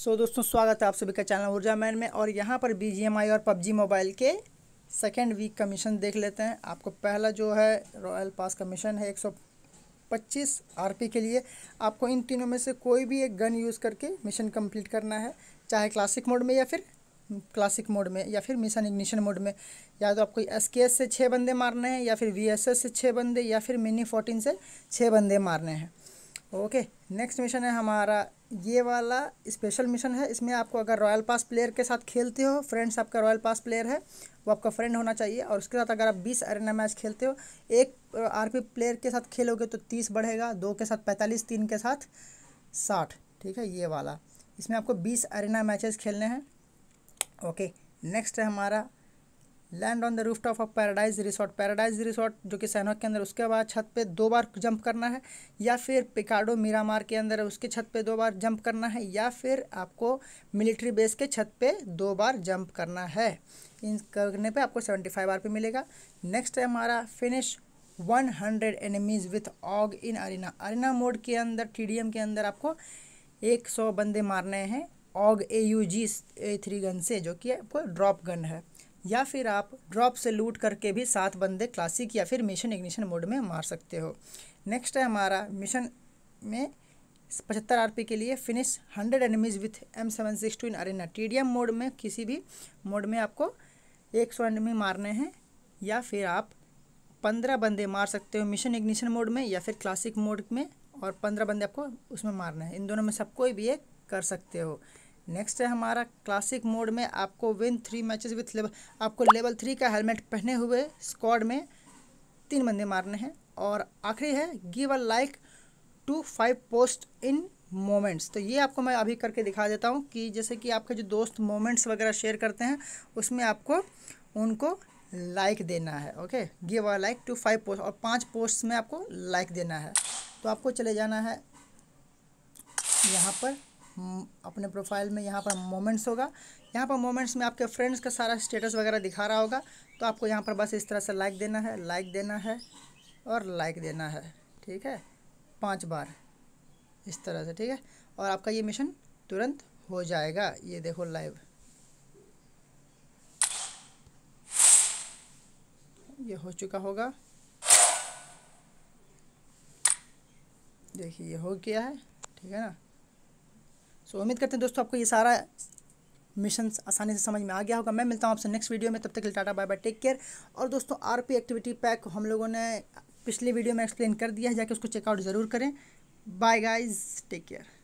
सो so, दोस्तों स्वागत है आप सभी का चैनल ऊर्जा मैन में और यहाँ पर बी और पबजी मोबाइल के सेकेंड वीक का मिशन देख लेते हैं आपको पहला जो है रॉयल पास का मिशन है 125 आरपी के लिए आपको इन तीनों में से कोई भी एक गन यूज़ करके मिशन कंप्लीट करना है चाहे क्लासिक मोड में या फिर क्लासिक मोड में या फिर मिशन इग्निशन मोड में या तो आपको एस के एस से छः बंदे मारने हैं या फिर वी एस एस से छः बंदे या फिर मिनी फोर्टीन से छः बंदे मारने हैं ओके नेक्स्ट मिशन है हमारा ये वाला स्पेशल मिशन है इसमें आपको अगर रॉयल पास प्लेयर के साथ खेलते हो फ्रेंड्स आपका रॉयल पास प्लेयर है वो आपका फ्रेंड होना चाहिए और उसके साथ अगर आप बीस अरेना मैच खेलते हो एक आरपी प्लेयर के साथ खेलोगे तो तीस बढ़ेगा दो के साथ पैंतालीस तीन के साथ साठ ठीक है ये वाला इसमें आपको बीस अरेना मैचेस खेलने हैं ओके नेक्स्ट है हमारा land on the roof top of paradise resort paradise resort जो कि सैनोक के अंदर उसके बाद छत पे दो बार जंप करना है या फिर पिकाडो मीरामार के अंदर उसके छत पे दो बार जंप करना है या फिर आपको मिलिट्री बेस के छत पे दो बार जंप करना है इन करने पे आपको सेवेंटी फाइव आर पी मिलेगा नेक्स्ट है हमारा finish one hundred enemies with AUG in arena arena mode के अंदर टी डी एम के अंदर आपको एक सौ बंदे मारने हैं AUG A U G A three gun से जो कि आपको ड्रॉप गन है या फिर आप ड्रॉप से लूट करके भी सात बंदे क्लासिक या फिर मिशन इग्निशन मोड में मार सकते हो नेक्स्ट है हमारा मिशन में पचहत्तर आरपी के लिए finish hundred enemies with M seven six two in arena M mode में किसी भी मोड में आपको एक सौ एनिमी मारने हैं या फिर आप पंद्रह बंदे मार सकते हो मिशन इग्निशन मोड में या फिर क्लासिक मोड में और पंद्रह बंदे आपको उसमें मारना है इन दोनों में सब कोई भी एक कर सकते हो नेक्स्ट है हमारा क्लासिक मोड में आपको win three matches with level आपको लेवल थ्री का हेलमेट पहने हुए स्क्वाड में तीन बंदे मारने हैं और आखिरी है give a like to five post in moments तो ये आपको मैं अभी करके दिखा देता हूँ कि जैसे कि आपके जो दोस्त मोमेंट्स वगैरह शेयर करते हैं उसमें आपको उनको लाइक like देना है okay give a like to five post और पाँच पोस्ट में आपको लाइक like देना है तो आपको चले जाना है यहाँ पर हम्म, अपने प्रोफाइल में यहाँ पर मोमेंट्स होगा यहाँ पर मोमेंट्स में आपके फ्रेंड्स का सारा स्टेटस वगैरह दिखा रहा होगा तो आपको यहाँ पर बस इस तरह से लाइक देना है लाइक देना है और लाइक देना है ठीक है पाँच बार इस तरह से ठीक है और आपका ये मिशन तुरंत हो जाएगा ये देखो लाइव ये हो चुका होगा देखिए ये हो गया है ठीक है ना सो so, उम्मीद करते हैं दोस्तों आपको ये सारा मिशन आसानी से समझ में आ गया होगा मैं मिलता हूँ आपसे नेक्स्ट वीडियो में तब तक के लिए tata bye bye take care और दोस्तों आर एक्टिविटी पैक हम लोगों ने पिछले वीडियो में एक्सप्लेन कर दिया है जाके उसको चेकआउट ज़रूर करें बाय गाइज टेक केयर